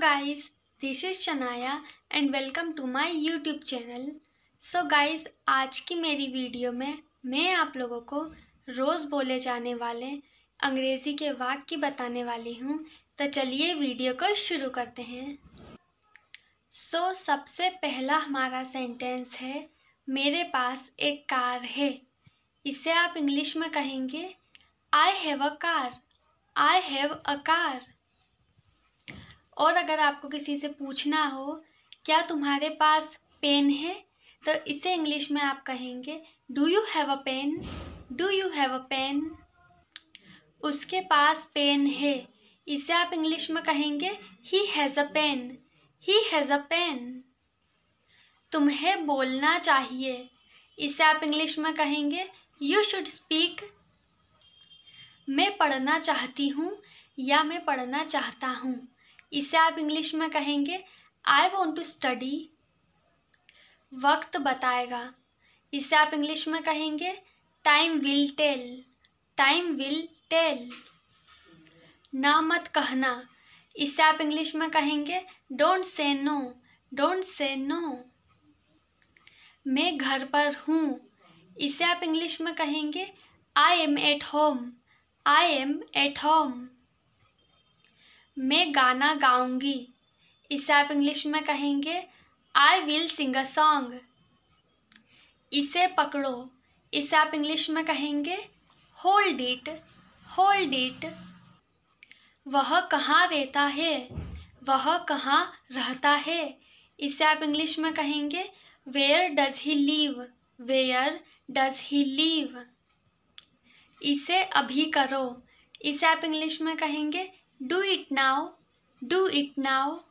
Guys this is Shanaya and welcome to my YouTube channel so guys आज की मेरी video में मैं आप लोगों को रोज़ बोले जाने वाले अंग्रेज़ी के वाक्य बताने वाली हूँ तो चलिए वीडियो को शुरू करते हैं सो so, सबसे पहला हमारा सेंटेंस है मेरे पास एक कार है इसे आप इंग्लिश में कहेंगे I have a car I have a car और अगर आपको किसी से पूछना हो क्या तुम्हारे पास पेन है तो इसे इंग्लिश में आप कहेंगे do you have a pen do you have a pen उसके पास पेन है इसे आप इंग्लिश में कहेंगे he has a pen he has a pen तुम्हें बोलना चाहिए इसे आप इंग्लिश में कहेंगे यू शुड स्पीक मैं पढ़ना चाहती हूँ या मैं पढ़ना चाहता हूँ इसे आप इंग्लिश में कहेंगे आई वॉन्ट टू स्टडी वक्त बताएगा इसे आप इंग्लिश में कहेंगे time will tell time will tell ना मत कहना इसे आप इंग्लिश में कहेंगे don't say no don't say no मैं घर पर हूँ इसे आप इंग्लिश में कहेंगे I am at home I am at home मैं गाना गाऊंगी इसे आप इंग्लिश में कहेंगे I will sing a song इसे पकड़ो इसे आप इंग्लिश में कहेंगे होल्ड इट होल्ड इट वह कहाँ रहता है वह कहाँ रहता है इसे आप इंग्लिश में कहेंगे where does he live where does he live इसे अभी करो इसे आप इंग्लिश में कहेंगे Do it now. Do it now.